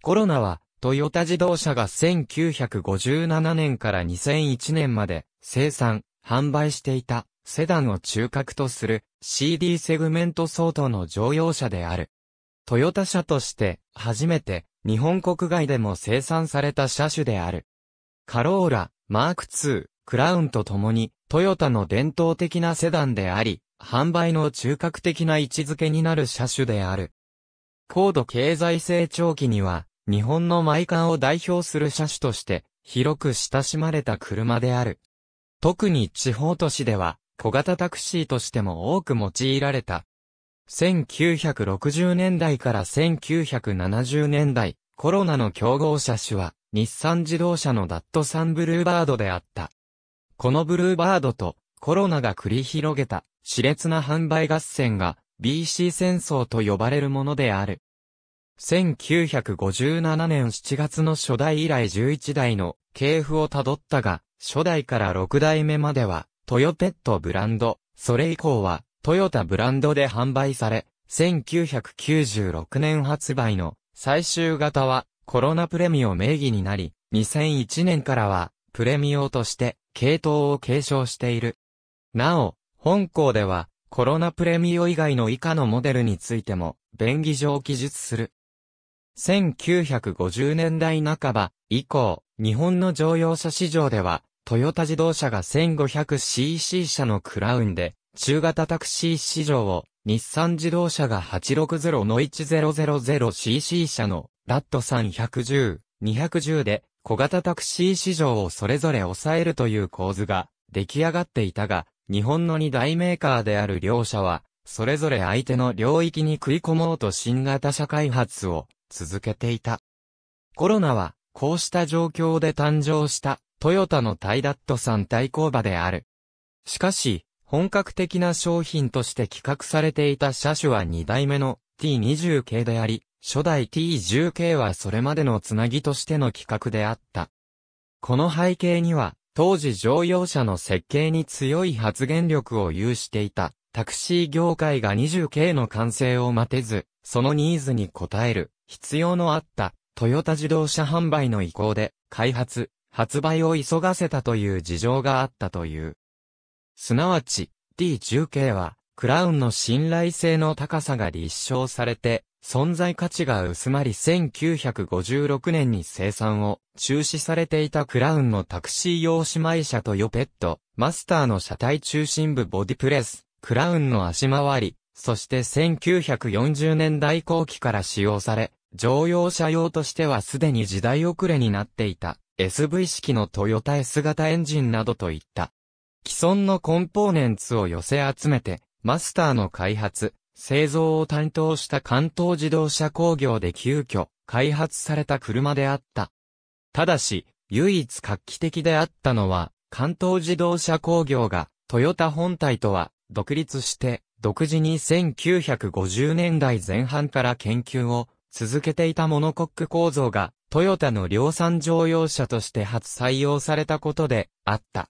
コロナは、トヨタ自動車が1957年から2001年まで生産、販売していたセダンを中核とする CD セグメント相当の乗用車である。トヨタ車として初めて日本国外でも生産された車種である。カローラ、マーク2、クラウンと共にトヨタの伝統的なセダンであり、販売の中核的な位置づけになる車種である。高度経済成長期には日本のマイカーを代表する車種として、広く親しまれた車である。特に地方都市では、小型タクシーとしても多く用いられた。1960年代から1970年代、コロナの競合車種は、日産自動車のダットサンブルーバードであった。このブルーバードとコロナが繰り広げた熾烈な販売合戦が BC 戦争と呼ばれるものである。1957年7月の初代以来11代の系譜をたどったが、初代から6代目までは、トヨペットブランド、それ以降は、トヨタブランドで販売され、1996年発売の最終型はコロナプレミオ名義になり、2001年からはプレミオとして系統を継承している。なお、本校ではコロナプレミオ以外の以下のモデルについても便宜上記述する。1950年代半ば以降、日本の乗用車市場では、トヨタ自動車が 1500cc 車のクラウンで、中型タクシー市場を、日産自動車が860の 1000cc 車の、ラット310、210で、小型タクシー市場をそれぞれ抑えるという構図が、出来上がっていたが、日本の2大メーカーである両社は、それぞれ相手の領域に食い込もうと新型車開発を続けていた。コロナは、こうした状況で誕生した、トヨタのタイダットさん対抗馬である。しかし、本格的な商品として企画されていた車種は2代目の T20 系であり、初代 T10 系はそれまでのつなぎとしての企画であった。この背景には、当時乗用車の設計に強い発言力を有していた、タクシー業界が 20K の完成を待てず、そのニーズに応える、必要のあったトヨタ自動車販売の意向で開発、発売を急がせたという事情があったという。すなわち D10 系はクラウンの信頼性の高さが立証されて存在価値が薄まり1956年に生産を中止されていたクラウンのタクシー用姉妹車とヨペット、マスターの車体中心部ボディプレス、クラウンの足回り、そして1940年代後期から使用され、乗用車用としてはすでに時代遅れになっていた SV 式のトヨタ S 型エンジンなどといった。既存のコンポーネンツを寄せ集めて、マスターの開発、製造を担当した関東自動車工業で急遽開発された車であった。ただし、唯一画期的であったのは、関東自動車工業がトヨタ本体とは独立して、独自に1950年代前半から研究を続けていたモノコック構造が、トヨタの量産乗用車として初採用されたことであった。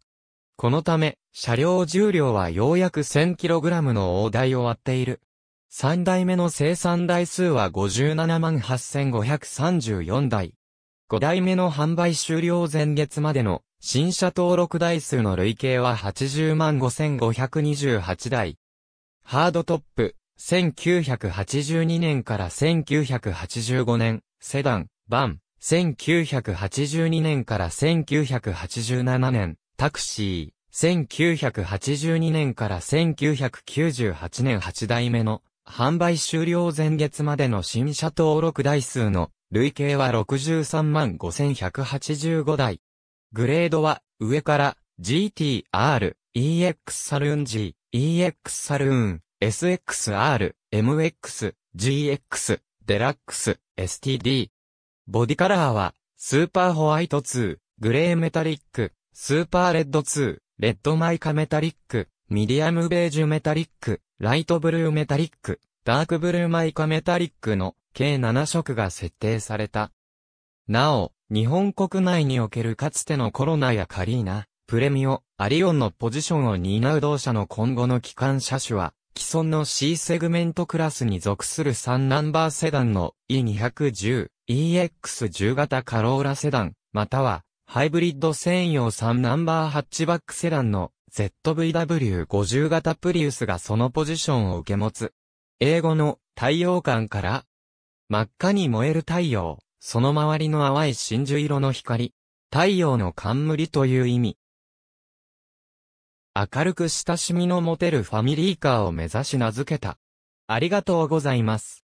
このため、車両重量はようやく 1000kg の大台を割っている。3台目の生産台数は578,534台。5台目の販売終了前月までの新車登録台数の累計は805,528台。ハードトップ、1982年から1985年、セダン、バン、1982年から1987年、タクシー、1982年から1998年8代目の、販売終了前月までの新車登録台数の、累計は63万5185台。グレードは、上から、GTR、EX サルーン G、EX サルーン、SXR、MX、GX、デラックス、STD。ボディカラーは、スーパーホワイト2、グレーメタリック、スーパーレッド2、レッドマイカメタリック、ミディアムベージュメタリック、ライトブルーメタリック、ダークブルーマイカメタリックの計7色が設定された。なお、日本国内におけるかつてのコロナやカリーナ、プレミオ、アリオンのポジションを担う同社の今後の機関車種は、既存の C セグメントクラスに属する3ナンバーセダンの E210、EX10 型カローラセダン、またはハイブリッド専用3ナンバーハッチバックセダンの ZVW50 型プリウスがそのポジションを受け持つ。英語の太陽感から、真っ赤に燃える太陽、その周りの淡い真珠色の光、太陽の冠という意味。明るく親しみの持てるファミリーカーを目指し名付けた。ありがとうございます。